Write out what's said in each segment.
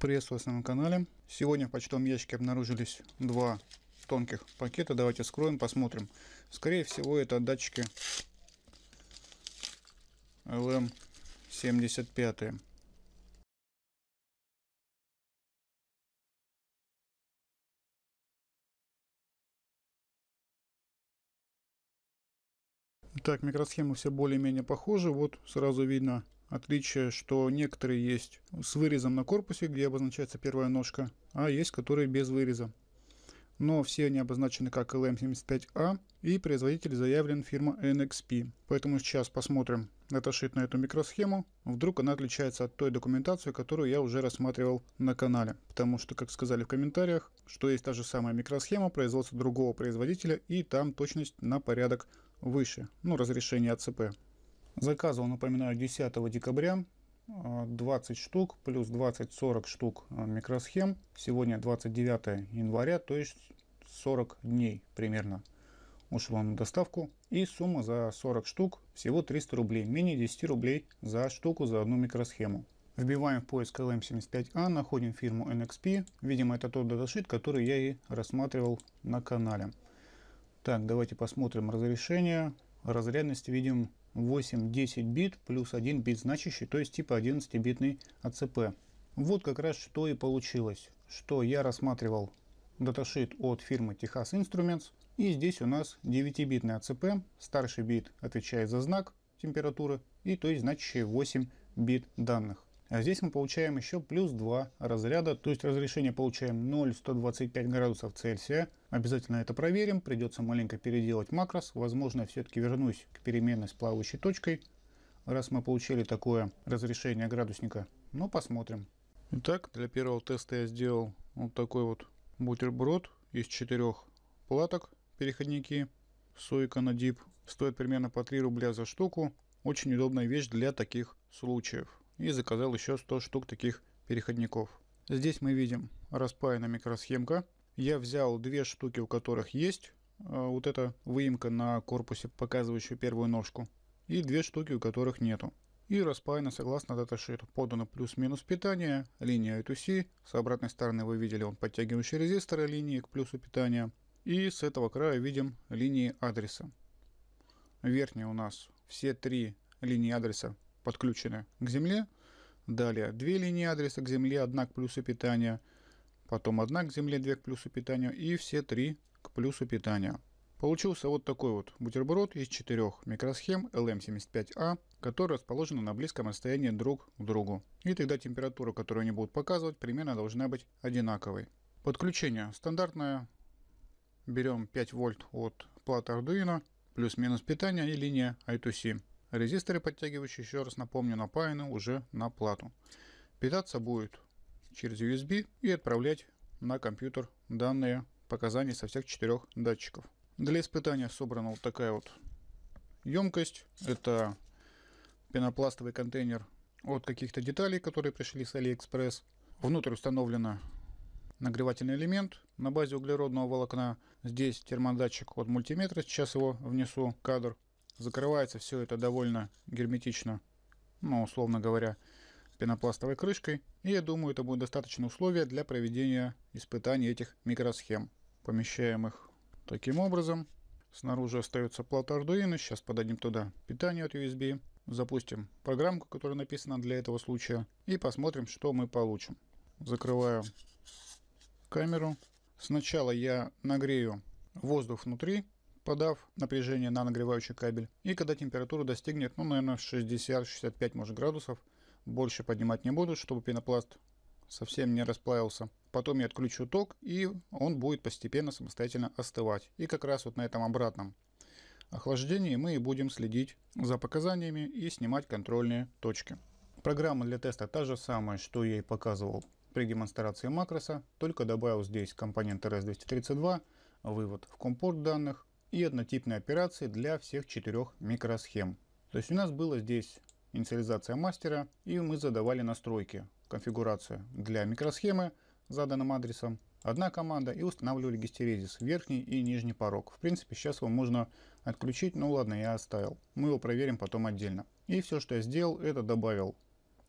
Приветствую вас на моем канале. Сегодня в почтовом ящике обнаружились два тонких пакета. Давайте скроем, посмотрим. Скорее всего, это датчики LM75. Так, микросхемы все более-менее похожи. Вот сразу видно отличие, что некоторые есть с вырезом на корпусе, где обозначается первая ножка, а есть которые без выреза. Но все они обозначены как LM75A а, и производитель заявлен фирма NXP. Поэтому сейчас посмотрим даташит на эту микросхему. Вдруг она отличается от той документации, которую я уже рассматривал на канале. Потому что, как сказали в комментариях, что есть та же самая микросхема производства другого производителя и там точность на порядок выше, ну разрешение АЦП. Заказывал, напоминаю, 10 декабря 20 а, штук плюс 20-40 штук а, микросхем. Сегодня 29 января, то есть 40 дней примерно ушло на доставку. И сумма за 40 штук всего 300 рублей, менее 10 рублей за штуку за одну микросхему. Вбиваем в поиск LM75A, эм а, находим фирму NXP. Видимо, это тот даташит, который я и рассматривал на канале. Так, давайте посмотрим разрешение. Разрядность видим 8, 10 бит плюс 1 бит значащий, то есть типа 11-битный АЦП. Вот как раз что и получилось, что я рассматривал даташит от фирмы Texas Instruments. И здесь у нас 9-битный АЦП, старший бит отвечает за знак температуры, и то есть значащие 8 бит данных. А здесь мы получаем еще плюс 2 разряда, то есть разрешение получаем 0,125 градусов Цельсия. Обязательно это проверим, придется маленько переделать макрос. Возможно, все-таки вернусь к переменной с плавающей точкой, раз мы получили такое разрешение градусника. но посмотрим. Итак, для первого теста я сделал вот такой вот бутерброд из четырех платок, переходники, Сойка на дип. Стоит примерно по 3 рубля за штуку. Очень удобная вещь для таких случаев и заказал еще 100 штук таких переходников. Здесь мы видим распаяна микросхемка. Я взял две штуки, у которых есть э, вот эта выемка на корпусе, показывающая первую ножку, и две штуки, у которых нету. И распаяно согласно даташиту. Подано плюс-минус питание, линия от оси. С обратной стороны вы видели он подтягивающий резисторы линии к плюсу питания. И с этого края видим линии адреса. Верхняя у нас все три линии адреса подключены к земле. Далее две линии адреса к земле, одна к плюсу питания, потом одна к земле, две к плюсу питания и все три к плюсу питания. Получился вот такой вот бутерброд из четырех микросхем LM75A, а, которые расположены на близком расстоянии друг к другу. И тогда температура, которую они будут показывать, примерно должна быть одинаковой. Подключение стандартное. Берем 5 вольт от платы Arduino, плюс-минус питание и линия I2C. Резисторы, подтягивающие, еще раз напомню, напаяны уже на плату. Питаться будет через USB и отправлять на компьютер данные показания со всех четырех датчиков. Для испытания собрана вот такая вот емкость. Это пенопластовый контейнер от каких-то деталей, которые пришли с AliExpress. Внутрь установлено нагревательный элемент на базе углеродного волокна. Здесь термодатчик от мультиметра, сейчас его внесу кадр. Закрывается все это довольно герметично, ну, условно говоря, пенопластовой крышкой. И я думаю, это будет достаточно условия для проведения испытаний этих микросхем. Помещаем их таким образом. Снаружи остается плата Arduino. Сейчас подадим туда питание от USB. Запустим программку, которая написана для этого случая. И посмотрим, что мы получим. Закрываю камеру. Сначала я нагрею воздух внутри подав напряжение на нагревающий кабель. И когда температура достигнет, ну, наверное, 60-65, может, градусов, больше поднимать не буду, чтобы пенопласт совсем не расплавился. Потом я отключу ток, и он будет постепенно самостоятельно остывать. И как раз вот на этом обратном охлаждении мы и будем следить за показаниями и снимать контрольные точки. Программа для теста та же самая, что я и показывал при демонстрации макроса, только добавил здесь компонент RS-232, вывод в компорт данных, и однотипные операции для всех четырех микросхем. То есть у нас было здесь инициализация мастера и мы задавали настройки, конфигурацию для микросхемы заданным адресом, одна команда и устанавливали гистерезис, верхний и нижний порог. В принципе, сейчас его можно отключить, ну ладно, я оставил. Мы его проверим потом отдельно. И все, что я сделал, это добавил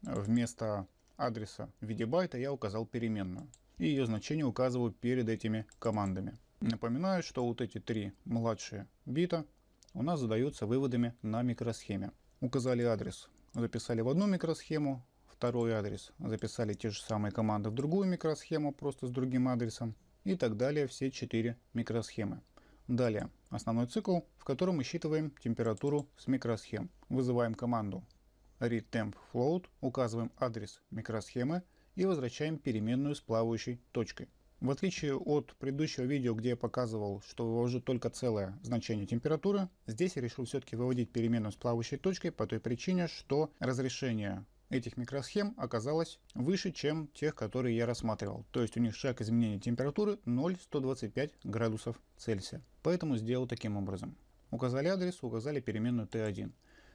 вместо адреса в виде байта я указал переменную. И ее значение указываю перед этими командами. Напоминаю, что вот эти три младшие бита у нас задаются выводами на микросхеме. Указали адрес, записали в одну микросхему, второй адрес, записали те же самые команды в другую микросхему, просто с другим адресом и так далее все четыре микросхемы. Далее основной цикл, в котором мы считываем температуру с микросхем. Вызываем команду read temp float, указываем адрес микросхемы и возвращаем переменную с плавающей точкой. В отличие от предыдущего видео, где я показывал, что вывожу только целое значение температуры, здесь я решил все-таки выводить переменную с плавающей точкой по той причине, что разрешение этих микросхем оказалось выше, чем тех, которые я рассматривал. То есть у них шаг изменения температуры 0,125 градусов Цельсия. Поэтому сделал таким образом. Указали адрес, указали переменную T1.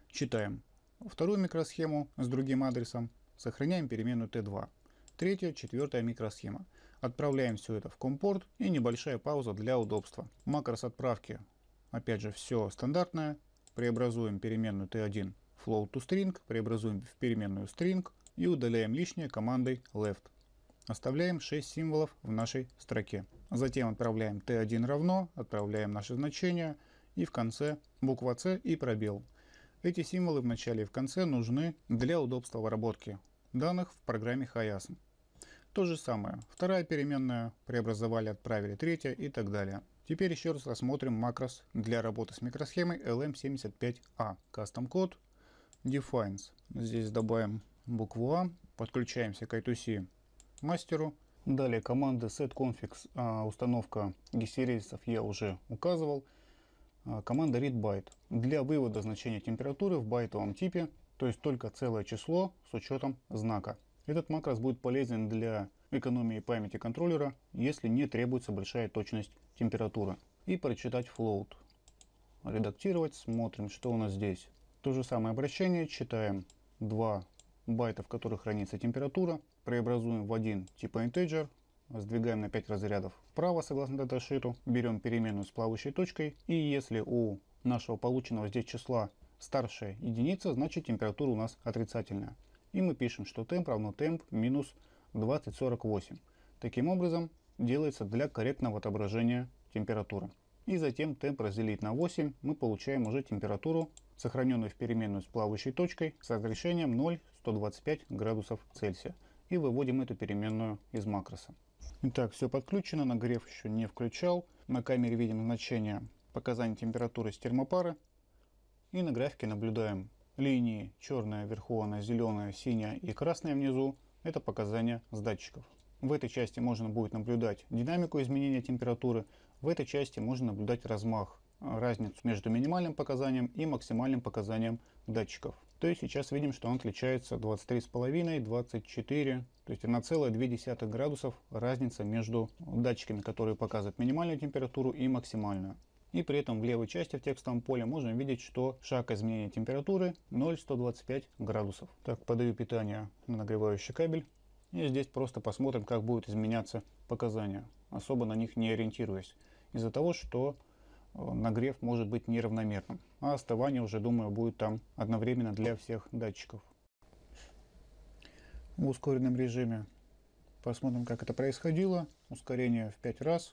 Читаем вторую микросхему с другим адресом, сохраняем переменную T2. Третья, четвертая микросхема. Отправляем все это в компорт и небольшая пауза для удобства. Макрос отправки, опять же, все стандартное. Преобразуем переменную t1 float to string, преобразуем в переменную string и удаляем лишнее командой left. Оставляем 6 символов в нашей строке. Затем отправляем t1 равно, отправляем наше значение и в конце буква c и пробел. Эти символы в начале и в конце нужны для удобства обработки данных в программе Hayasm. То же самое. Вторая переменная, преобразовали, отправили третья и так далее. Теперь еще раз рассмотрим макрос для работы с микросхемой LM75A. Custom Code Defines. Здесь добавим букву А, подключаемся к I2C мастеру. Далее команды set_config а, установка гистерисов я уже указывал. А, команда readByte. Для вывода значения температуры в байтовом типе, то есть только целое число с учетом знака. Этот макрос будет полезен для экономии памяти контроллера, если не требуется большая точность температуры. И прочитать float. Редактировать, смотрим, что у нас здесь. То же самое обращение, читаем 2 байта, в которых хранится температура, преобразуем в один типа integer, сдвигаем на 5 разрядов вправо согласно даташиту, берем переменную с плавающей точкой и если у нашего полученного здесь числа старшая единица, значит температура у нас отрицательная. И мы пишем, что темп равно темп минус 2048. Таким образом, делается для корректного отображения температуры. И затем темп разделить на 8, мы получаем уже температуру, сохраненную в переменную с плавающей точкой, с разрешением 0,125 градусов Цельсия. И выводим эту переменную из макроса. Итак, все подключено, нагрев еще не включал. На камере видим значение показаний температуры с термопары. И на графике наблюдаем Линии черная, вверху, она зеленая, синяя и красная внизу – это показания с датчиков. В этой части можно будет наблюдать динамику изменения температуры, в этой части можно наблюдать размах, э, разницу между минимальным показанием и максимальным показанием датчиков. То есть сейчас видим, что он отличается 23,5, 24, то есть на 1,2 градусов разница между датчиками, которые показывают минимальную температуру и максимальную. И при этом в левой части в текстовом поле можно видеть, что шаг изменения температуры 0,125 градусов. Так, подаю питание на нагревающий кабель. И здесь просто посмотрим, как будут изменяться показания, особо на них не ориентируясь, из-за того, что э, нагрев может быть неравномерным. А остывание уже, думаю, будет там одновременно для всех датчиков. В ускоренном режиме посмотрим, как это происходило. Ускорение в 5 раз.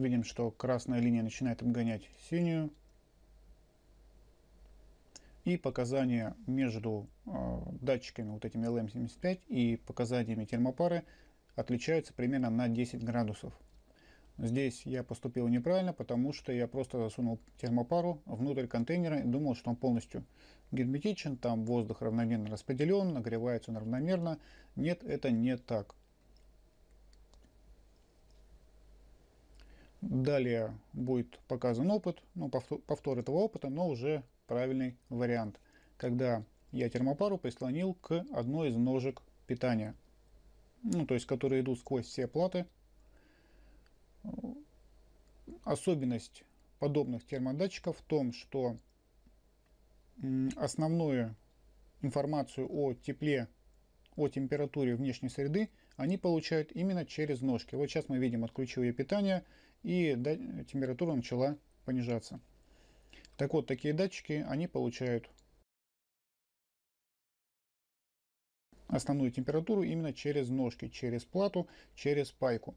Видим, что красная линия начинает обгонять синюю. И показания между э, датчиками вот этими LM75 и показаниями термопары отличаются примерно на 10 градусов. Здесь я поступил неправильно, потому что я просто засунул термопару внутрь контейнера и думал, что он полностью герметичен, там воздух равномерно распределен, нагревается он равномерно. Нет, это не так. Далее будет показан опыт, ну, повтор, повтор этого опыта, но уже правильный вариант, когда я термопару прислонил к одной из ножек питания, ну, то есть которые идут сквозь все платы. Особенность подобных термодатчиков в том, что основную информацию о тепле, о температуре внешней среды они получают именно через ножки. Вот сейчас мы видим, отключил я питание, и температура начала понижаться. Так вот, такие датчики, они получают основную температуру именно через ножки, через плату, через пайку.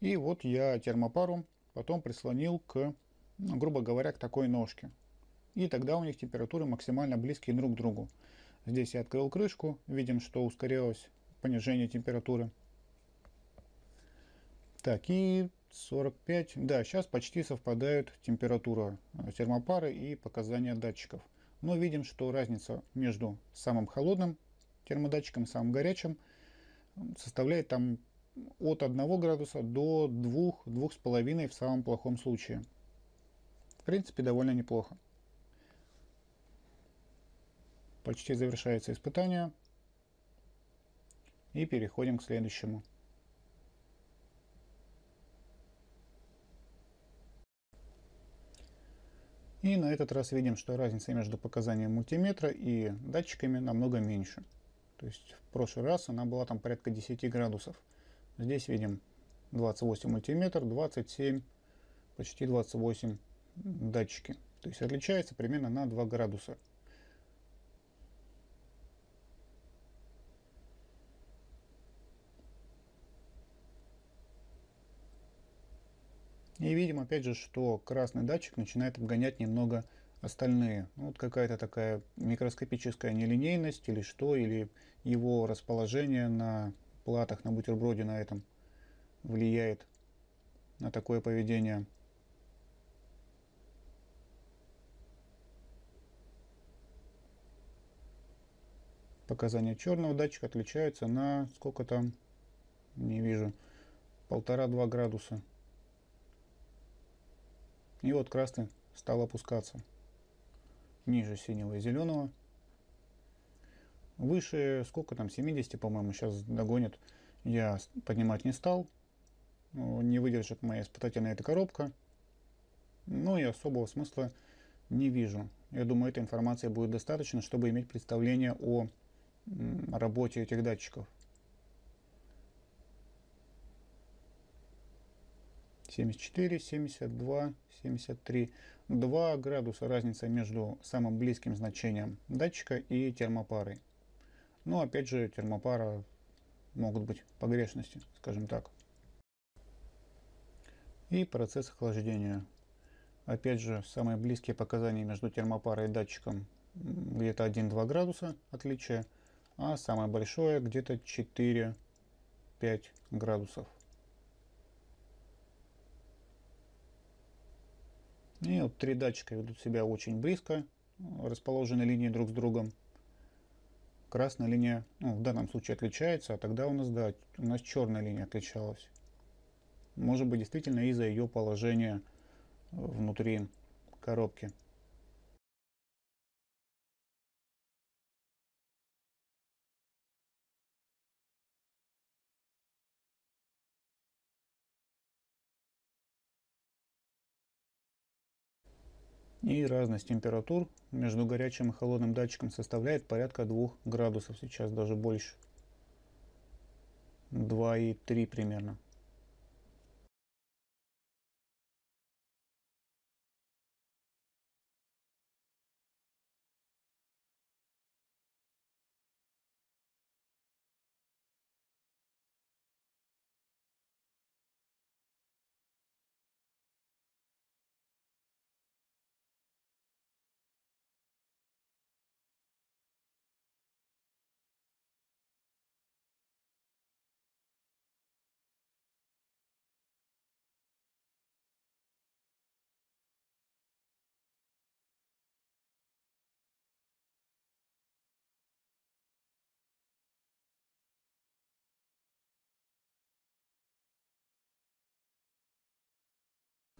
И вот я термопару потом прислонил к, ну, грубо говоря, к такой ножке. И тогда у них температуры максимально близкие друг к другу. Здесь я открыл крышку, видим, что ускорилось понижение температуры. Так, и 45, да, сейчас почти совпадают температура э, термопары и показания датчиков. Но видим, что разница между самым холодным термодатчиком и самым горячим составляет там от 1 градуса до 2 половиной в самом плохом случае. В принципе, довольно неплохо. Почти завершается испытание. И переходим к следующему. И на этот раз видим, что разница между показанием мультиметра и датчиками намного меньше. То есть в прошлый раз она была там порядка 10 градусов. Здесь видим 28 мультиметр, 27, почти 28 датчики. То есть отличается примерно на 2 градуса. И видим опять же, что красный датчик начинает обгонять немного остальные. Ну, вот какая-то такая микроскопическая нелинейность или что, или его расположение на платах, на бутерброде на этом влияет на такое поведение. Показания черного датчика отличаются на сколько там, не вижу, полтора-два градуса. И вот красный стал опускаться ниже синего и зеленого. Выше, сколько там, 70, по-моему, сейчас догонит. Я поднимать не стал. Ну, не выдержит моя испытательная эта коробка. Но ну, и особого смысла не вижу. Я думаю, этой информации будет достаточно, чтобы иметь представление о работе этих датчиков. 74, 72, 73. 2 градуса разница между самым близким значением датчика и термопарой. Но ну, опять же, термопара могут быть погрешности, скажем так. И процесс охлаждения. Опять же, самые близкие показания между термопарой и датчиком где-то 1-2 градуса отличия, а самое большое где-то 4-5 градусов. И вот три датчика ведут себя очень близко, расположены линии друг с другом. Красная линия ну, в данном случае отличается, а тогда у нас, да, у нас черная линия отличалась. Может быть, действительно из-за ее положения внутри коробки. И разность температур между горячим и холодным датчиком составляет порядка 2 градусов, сейчас даже больше. 2,3 примерно.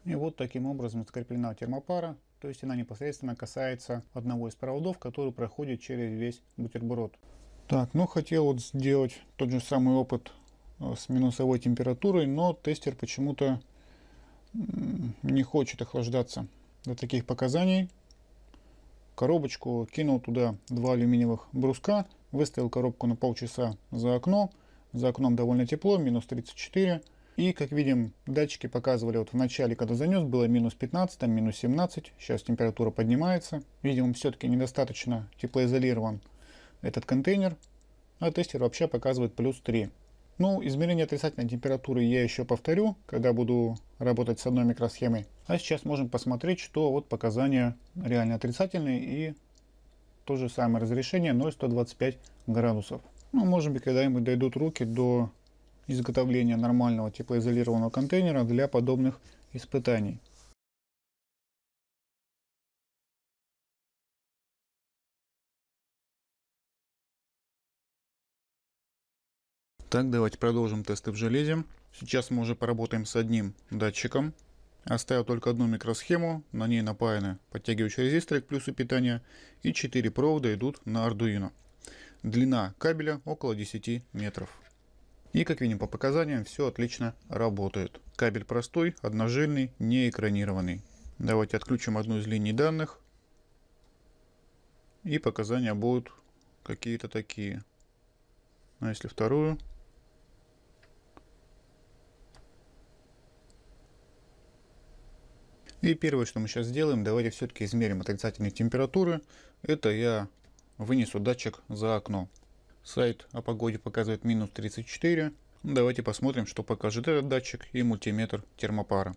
И вот таким образом закреплена термопара, то есть она непосредственно касается одного из проводов, который проходит через весь бутерброд. Так, ну хотел вот сделать тот же самый опыт э, с минусовой температурой, но тестер почему-то не хочет охлаждаться до таких показаний. Коробочку кинул туда два алюминиевых бруска, выставил коробку на полчаса за окно. За окном довольно тепло, минус 34 и, как видим, датчики показывали вот в начале, когда занес, было минус 15, там минус 17. Сейчас температура поднимается. Видимо, все-таки недостаточно теплоизолирован этот контейнер. А тестер вообще показывает плюс 3. Ну, измерение отрицательной температуры я еще повторю, когда буду работать с одной микросхемой. А сейчас можем посмотреть, что вот показания реально отрицательные и то же самое разрешение 0,125 градусов. Ну, может быть, когда-нибудь дойдут руки до изготовления нормального теплоизолированного контейнера для подобных испытаний. Так, давайте продолжим тесты в железе. Сейчас мы уже поработаем с одним датчиком. Оставил только одну микросхему, на ней напаяны подтягивающие резисторы к плюсу питания и 4 провода идут на Arduino. Длина кабеля около 10 метров. И как видим по показаниям, все отлично работает. Кабель простой, одножильный, не экранированный. Давайте отключим одну из линий данных. И показания будут какие-то такие. А если вторую? И первое, что мы сейчас сделаем, давайте все-таки измерим отрицательные температуры. Это я вынесу датчик за окно. Сайт о погоде показывает минус 34. Ну, давайте посмотрим, что покажет этот датчик и мультиметр термопара.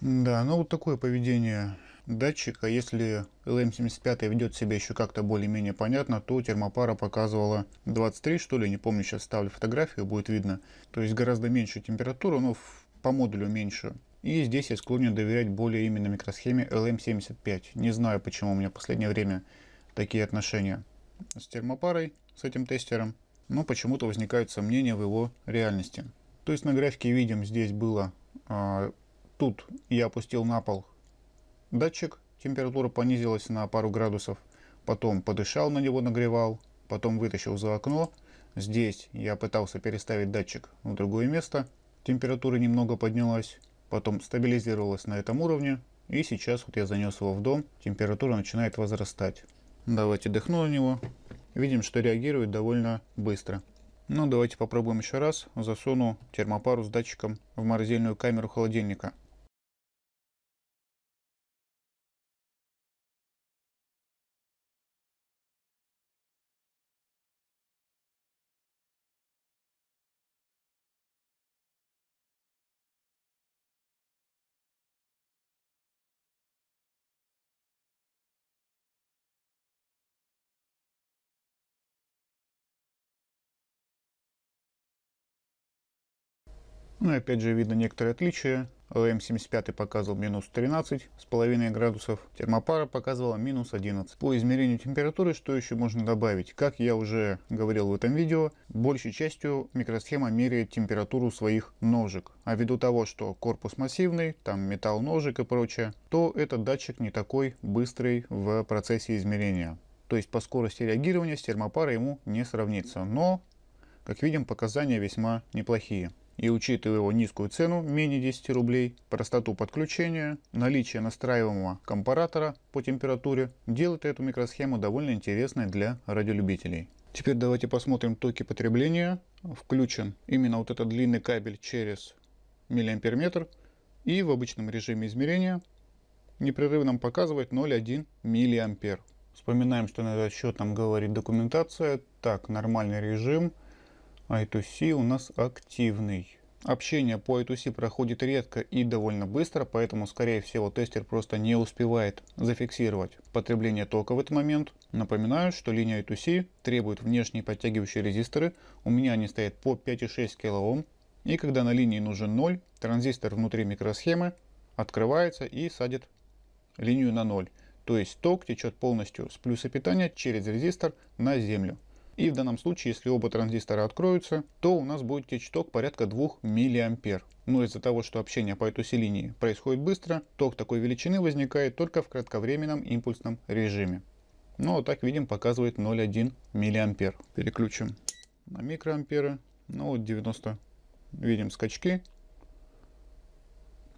Да, ну вот такое поведение датчика. Если LM75 ведет себя еще как-то более-менее понятно, то термопара показывала 23, что ли, не помню, сейчас ставлю фотографию, будет видно. То есть гораздо меньше температуру, но по модулю меньше. И здесь я склонен доверять более именно микросхеме LM75. Не знаю, почему у меня в последнее время такие отношения с термопарой с этим тестером, но почему-то возникают сомнения в его реальности. То есть на графике видим, здесь было, э, тут я опустил на пол датчик, температура понизилась на пару градусов, потом подышал на него, нагревал, потом вытащил за окно. Здесь я пытался переставить датчик в другое место, температура немного поднялась, потом стабилизировалась на этом уровне, и сейчас вот я занес его в дом, температура начинает возрастать. Давайте дыхну на него. Видим, что реагирует довольно быстро. Ну, давайте попробуем еще раз. Засуну термопару с датчиком в морозильную камеру холодильника. Ну и опять же видно некоторые отличия. ЛМ-75 показывал минус 13 с половиной градусов, термопара показывала минус 11. По измерению температуры что еще можно добавить? Как я уже говорил в этом видео, большей частью микросхема меряет температуру своих ножек. А ввиду того, что корпус массивный, там металл ножек и прочее, то этот датчик не такой быстрый в процессе измерения. То есть по скорости реагирования с термопарой ему не сравнится. Но, как видим, показания весьма неплохие. И учитывая его низкую цену, менее 10 рублей, простоту подключения, наличие настраиваемого компаратора по температуре, делает эту микросхему довольно интересной для радиолюбителей. Теперь давайте посмотрим токи потребления. Включен именно вот этот длинный кабель через миллиамперметр и в обычном режиме измерения непрерывно показывает 0,1 миллиампер. Вспоминаем, что на этот счет нам говорит документация. Так, нормальный режим. I2C а у нас активный. Общение по I2C проходит редко и довольно быстро, поэтому, скорее всего, тестер просто не успевает зафиксировать потребление тока в этот момент. Напоминаю, что линия I2C требует внешние подтягивающие резисторы. У меня они стоят по 5,6 кОм. И когда на линии нужен 0, транзистор внутри микросхемы открывается и садит линию на 0. То есть ток течет полностью с плюса питания через резистор на землю. И в данном случае, если оба транзистора откроются, то у нас будет течь ток порядка 2 мА. Но из-за того, что общение по этой линии происходит быстро, ток такой величины возникает только в кратковременном импульсном режиме. Но ну, так видим, показывает 0,1 мА. Переключим на микроамперы. Ну вот 90. Видим скачки.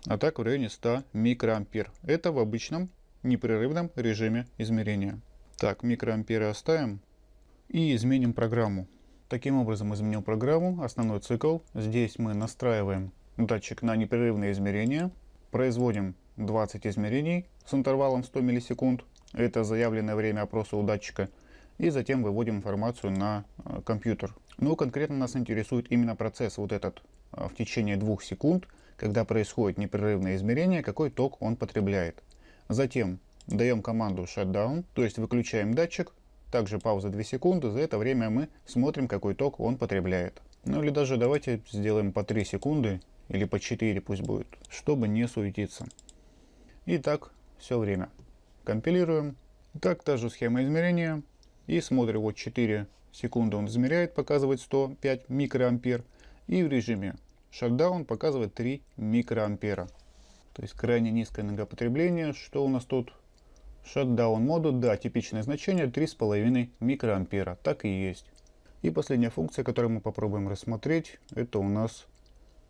А так в районе 100 микроампер. Это в обычном непрерывном режиме измерения. Так, микроамперы оставим и изменим программу. Таким образом изменил программу, основной цикл. Здесь мы настраиваем датчик на непрерывные измерения, производим 20 измерений с интервалом 100 миллисекунд, это заявленное время опроса у датчика, и затем выводим информацию на э, компьютер. Но ну, конкретно нас интересует именно процесс вот этот э, в течение двух секунд, когда происходит непрерывное измерение, какой ток он потребляет. Затем даем команду shutdown, то есть выключаем датчик, также пауза 2 секунды, за это время мы смотрим, какой ток он потребляет. Ну или даже давайте сделаем по 3 секунды или по 4 пусть будет, чтобы не суетиться. И так все время. Компилируем. Так, та же схема измерения. И смотрим, вот 4 секунды он измеряет, показывает 105 микроампер. И в режиме шатдаун показывает 3 микроампера. То есть крайне низкое энергопотребление. Что у нас тут? Шатдаун моду, да, типичное значение 3,5 микроампера, так и есть. И последняя функция, которую мы попробуем рассмотреть, это у нас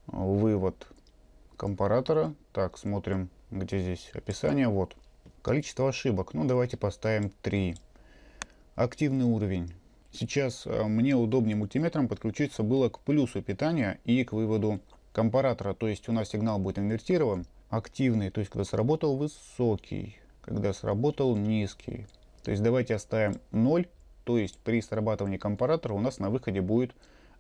вывод компаратора. Так, смотрим, где здесь описание. Вот. Количество ошибок. Ну, давайте поставим 3. Активный уровень. Сейчас э, мне удобнее мультиметром подключиться было к плюсу питания и к выводу компаратора. То есть у нас сигнал будет инвертирован. Активный, то есть когда сработал высокий когда сработал низкий. То есть давайте оставим 0, то есть при срабатывании компаратора у нас на выходе будет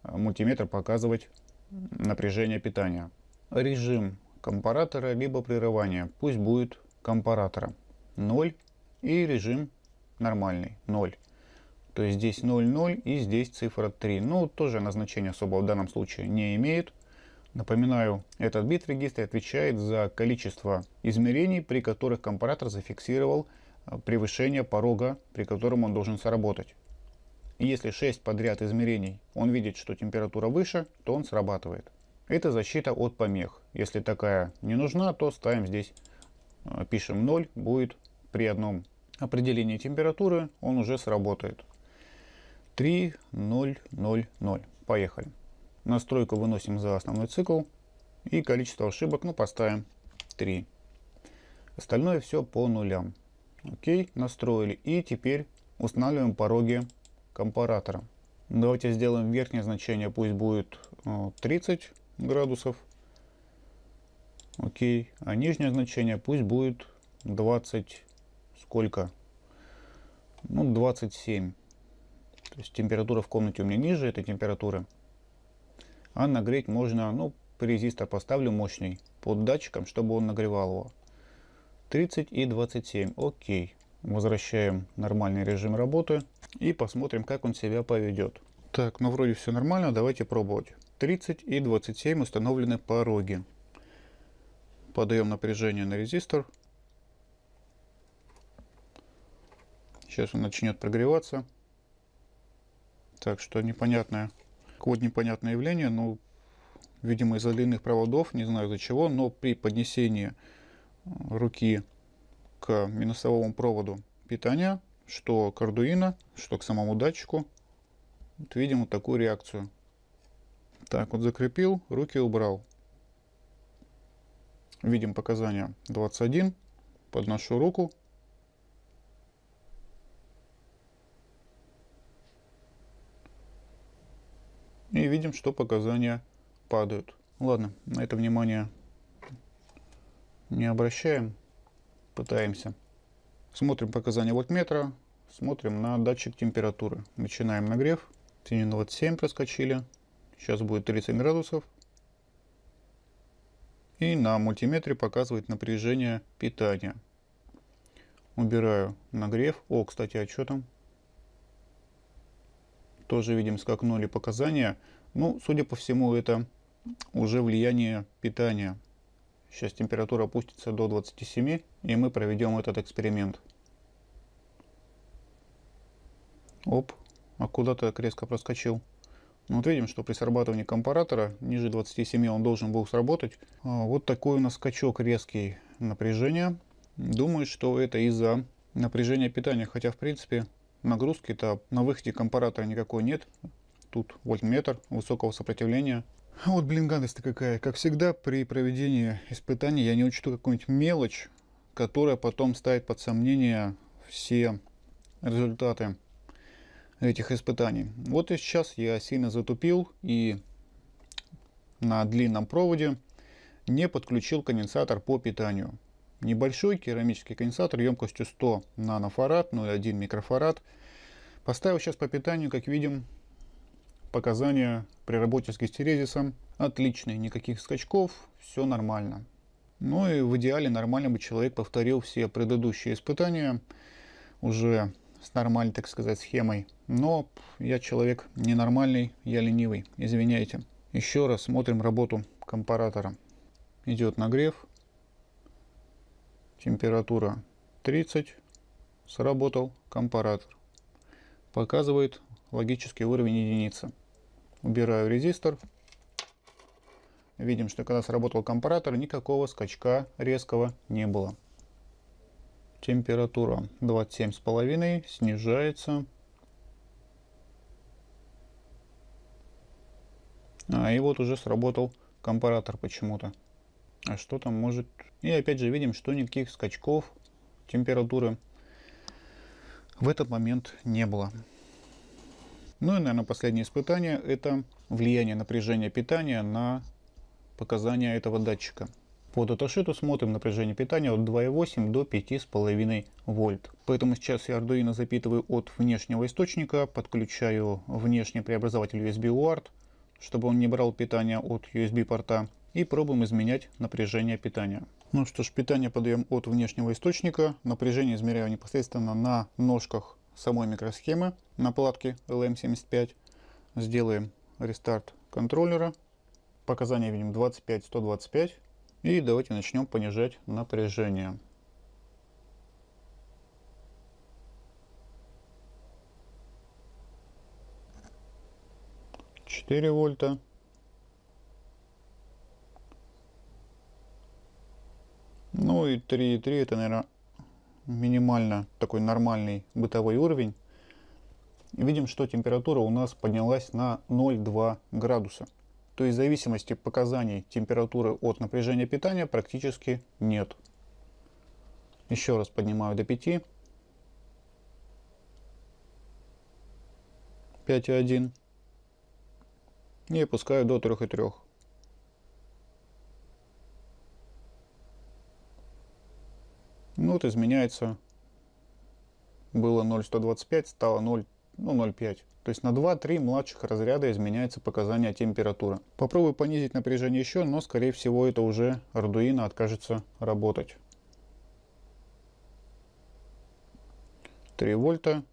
а, мультиметр показывать напряжение питания. Режим компаратора либо прерывание, пусть будет компаратора 0 и режим нормальный 0. То есть здесь 0,0 и здесь цифра 3. Ну, тоже назначение особо в данном случае не имеет. Напоминаю, этот бит в регистре отвечает за количество измерений, при которых компаратор зафиксировал э, превышение порога, при котором он должен сработать. если 6 подряд измерений он видит, что температура выше, то он срабатывает. Это защита от помех. Если такая не нужна, то ставим здесь, э, пишем 0, будет при одном определении температуры он уже сработает. 3, 0, 0, 0. Поехали. Настройку выносим за основной цикл. И количество ошибок, ну, поставим 3. Остальное все по нулям. Окей, настроили. И теперь устанавливаем пороги компаратора. Давайте сделаем верхнее значение, пусть будет 30 э, градусов. Окей, а нижнее значение пусть будет 20, сколько? Ну, 27. То есть температура в комнате у меня ниже этой температуры. А нагреть можно, ну, резистор поставлю мощный под датчиком, чтобы он нагревал его. 30 и 27, окей. Возвращаем нормальный режим работы и посмотрим, как он себя поведет. Так, ну вроде все нормально, давайте пробовать. 30 и 27 установлены пороги. Подаем напряжение на резистор. Сейчас он начнет прогреваться. Так что непонятное какое-то непонятное явление, ну, видимо, из-за длинных проводов, не знаю из-за чего, но при поднесении э, руки к минусовому проводу питания, что к Arduino, что к самому датчику, вот видим вот такую реакцию. Так, вот закрепил, руки убрал. Видим показания 21, подношу руку, видим, что показания падают. Ладно, на это внимание не обращаем. Пытаемся. Смотрим показания вольтметра. Смотрим на датчик температуры. Начинаем нагрев. 7,27 проскочили. Сейчас будет 30 градусов. И на мультиметре показывает напряжение питания. Убираю нагрев. О, кстати, отчетом. А Тоже видим скакнули показания. Ну, судя по всему, это уже влияние питания. Сейчас температура опустится до 27, и мы проведем этот эксперимент. Оп, а куда-то резко проскочил. Ну, вот видим, что при срабатывании компаратора ниже 27 он должен был сработать. А, вот такой у нас скачок резкий напряжения. Думаю, что это из-за напряжения питания, хотя в принципе нагрузки-то на выходе компаратора никакой нет тут вольтметр высокого сопротивления. А вот, блин, гадость-то какая. Как всегда, при проведении испытаний я не учту какую-нибудь мелочь, которая потом ставит под сомнение все результаты этих испытаний. Вот и сейчас я сильно затупил и на длинном проводе не подключил конденсатор по питанию. Небольшой керамический конденсатор емкостью 100 нанофарад, 0,1 ну микрофарад. Поставил сейчас по питанию, как видим, показания при работе с гистерезисом отличные, никаких скачков, все нормально. Ну и в идеале нормально бы человек повторил все предыдущие испытания уже с нормальной, так сказать, схемой. Но я человек ненормальный, я ленивый, извиняйте. Еще раз смотрим работу компаратора. Идет нагрев, температура 30, сработал компаратор. Показывает логический уровень единицы убираю резистор. Видим, что когда сработал компаратор, никакого скачка резкого не было. Температура 27,5 снижается. А, и вот уже сработал компаратор почему-то. А что там может... И опять же видим, что никаких скачков температуры в этот момент не было. Ну и, наверное, последнее испытание – это влияние напряжения питания на показания этого датчика. По даташиту смотрим напряжение питания от 2,8 до 5,5 вольт. Поэтому сейчас я Arduino запитываю от внешнего источника, подключаю внешний преобразователь USB UART, чтобы он не брал питание от USB порта и пробуем изменять напряжение питания. Ну что ж, питание подаем от внешнего источника, напряжение измеряю непосредственно на ножках самой микросхемы на платке LM75. Сделаем рестарт контроллера. Показания видим 25-125. И давайте начнем понижать напряжение. Четыре вольта. Ну и 3,3 это, наверное, минимально такой нормальный бытовой уровень. Видим, что температура у нас поднялась на 0,2 градуса. То есть зависимости показаний температуры от напряжения питания практически нет. Еще раз поднимаю до 5. 5,1. И опускаю до 3,3. Ну вот изменяется. Было 0,125, стало 0, ну 0,5. То есть на 2-3 младших разряда изменяется показание температуры. Попробую понизить напряжение еще, но скорее всего это уже Arduino откажется работать. 3 вольта.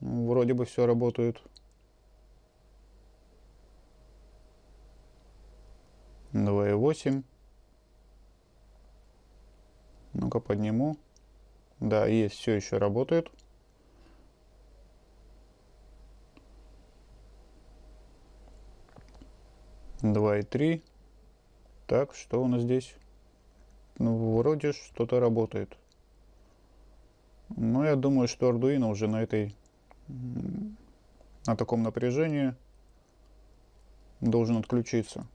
Вроде бы все работает. Два и восемь. Ну-ка подниму. Да, есть, все еще работает. Два и три. Так, что у нас здесь? Ну, вроде что-то работает. Но ну, я думаю, что Arduino уже на этой... На таком напряжении должен отключиться.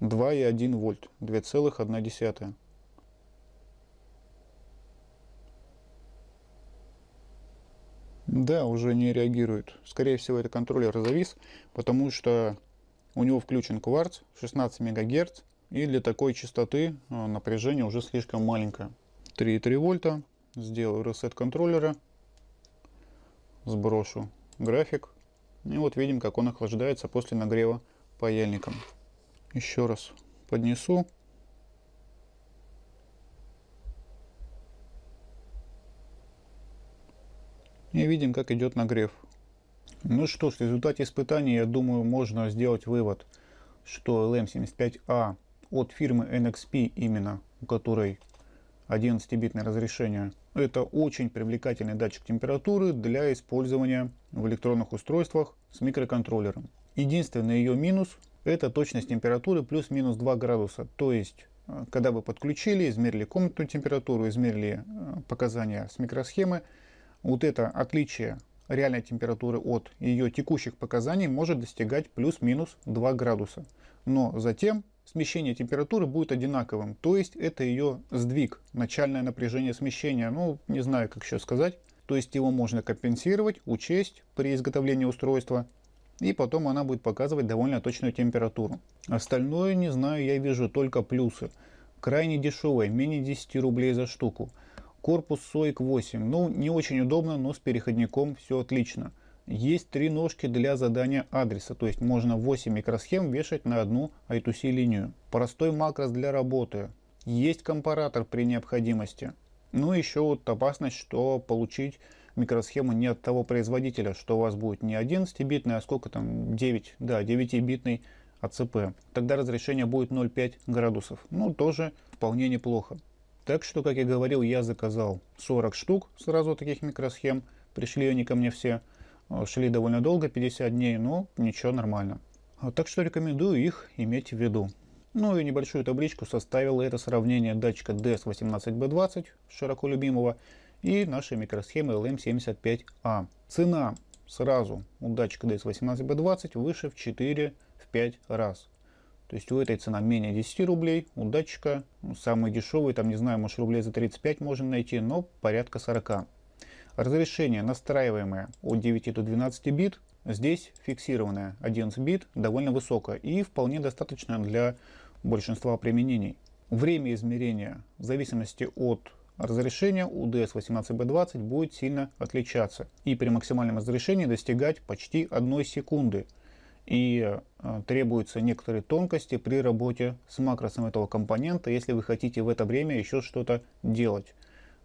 2,1 вольт, 2,1. Да, уже не реагирует. Скорее всего, это контроллер завис, потому что у него включен кварц 16 МГц, и для такой частоты э, напряжение уже слишком маленькое. 3,3 вольта. Сделаю ресет контроллера. Сброшу график. И вот видим, как он охлаждается после нагрева паяльником. Еще раз поднесу. и видим, как идет нагрев. Ну что в результате испытаний, я думаю, можно сделать вывод, что LM75A а от фирмы NXP именно, у которой 11-битное разрешение, это очень привлекательный датчик температуры для использования в электронных устройствах с микроконтроллером. Единственный ее минус – это точность температуры плюс-минус 2 градуса. То есть, э, когда вы подключили, измерили комнатную температуру, измерили э, показания с микросхемы – вот это отличие реальной температуры от ее текущих показаний может достигать плюс-минус 2 градуса. Но затем смещение температуры будет одинаковым, то есть это ее сдвиг, начальное напряжение смещения, ну не знаю как еще сказать. То есть его можно компенсировать, учесть при изготовлении устройства и потом она будет показывать довольно точную температуру. Остальное, не знаю, я вижу только плюсы. Крайне дешевая, менее 10 рублей за штуку. Корпус SOIC 8. Ну, не очень удобно, но с переходником все отлично. Есть три ножки для задания адреса, то есть можно 8 микросхем вешать на одну I2C линию. Простой макрос для работы. Есть компаратор при необходимости. Ну еще вот опасность, что получить микросхему не от того производителя, что у вас будет не 11-битный, а сколько там, 9, да, 9-битный АЦП. Тогда разрешение будет 0,5 градусов. Ну, тоже вполне неплохо. Так что, как я говорил, я заказал 40 штук сразу таких микросхем. Пришли они ко мне все, э, шли довольно долго, 50 дней, но ничего, нормально. А так что рекомендую их иметь в виду. Ну и небольшую табличку составил это сравнение датчика DS18B20, широко любимого, и нашей микросхемы LM75A. Эм а. Цена сразу у датчика DS18B20 выше в 4-5 раз. То есть у этой цена менее 10 рублей, у датчика ну, самый дешевый, там не знаю, может рублей за 35 можно найти, но порядка 40. Разрешение настраиваемое от 9 до 12 бит, здесь фиксированное 11 бит, довольно высокое и вполне достаточно для большинства применений. Время измерения в зависимости от разрешения у DS18B20 будет сильно отличаться и при максимальном разрешении достигать почти 1 секунды – и э, требуются некоторые тонкости при работе с макросом этого компонента, если вы хотите в это время еще что-то делать.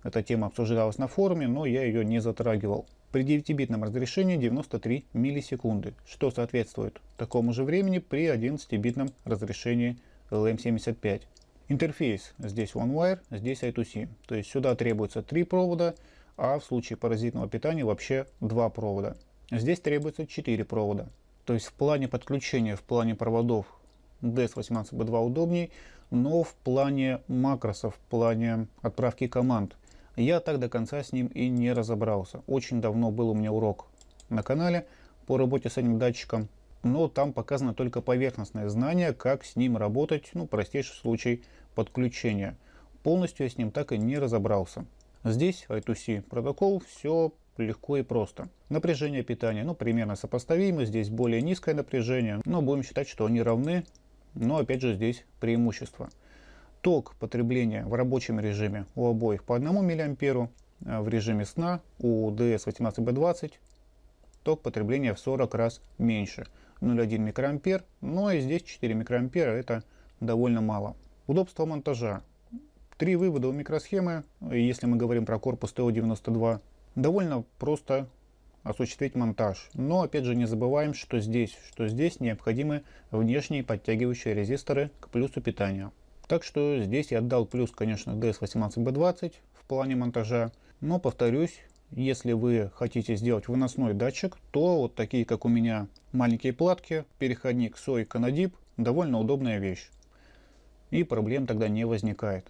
Эта тема обсуждалась на форуме, но я ее не затрагивал. При 9-битном разрешении 93 миллисекунды, что соответствует такому же времени при 11-битном разрешении LM75. Эм Интерфейс здесь OneWire, здесь I2C. То есть сюда требуется 3 провода, а в случае паразитного питания вообще 2 провода. Здесь требуется 4 провода. То есть в плане подключения, в плане проводов DS18B2 удобней, но в плане макросов, в плане отправки команд я так до конца с ним и не разобрался. Очень давно был у меня урок на канале по работе с этим датчиком, но там показано только поверхностное знание, как с ним работать, ну, простейший случай подключения. Полностью я с ним так и не разобрался. Здесь I2C протокол все легко и просто. Напряжение питания, ну, примерно сопоставимы здесь более низкое напряжение, но будем считать, что они равны, но опять же здесь преимущество. Ток потребления в рабочем режиме у обоих по 1 миллиамперу, э, в режиме сна у DS18B20 ток потребления в 40 раз меньше, 0,1 микроампер, но и здесь 4 микроампера это довольно мало. Удобство монтажа. Три вывода у микросхемы, если мы говорим про корпус ТО-92, довольно просто осуществить монтаж. Но опять же не забываем, что здесь, что здесь необходимы внешние подтягивающие резисторы к плюсу питания. Так что здесь я отдал плюс, конечно, DS18B20 в плане монтажа. Но повторюсь, если вы хотите сделать выносной датчик, то вот такие, как у меня, маленькие платки, переходник SOI Canadip, довольно удобная вещь. И проблем тогда не возникает.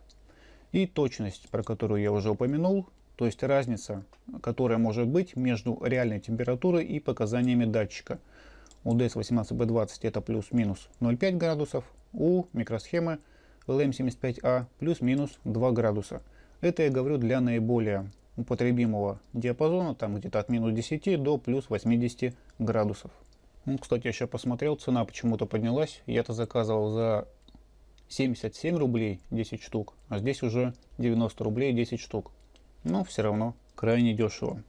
И точность, про которую я уже упомянул, то есть разница, которая может быть между реальной температурой и показаниями датчика. У DS18B20 это плюс-минус 0,5 градусов, у микросхемы LM75A эм а плюс-минус 2 градуса. Это я говорю для наиболее употребимого диапазона, там где-то от минус 10 до плюс 80 градусов. Ну, кстати, я еще посмотрел, цена почему-то поднялась. Я-то заказывал за 77 рублей 10 штук, а здесь уже 90 рублей 10 штук но все равно крайне дешево.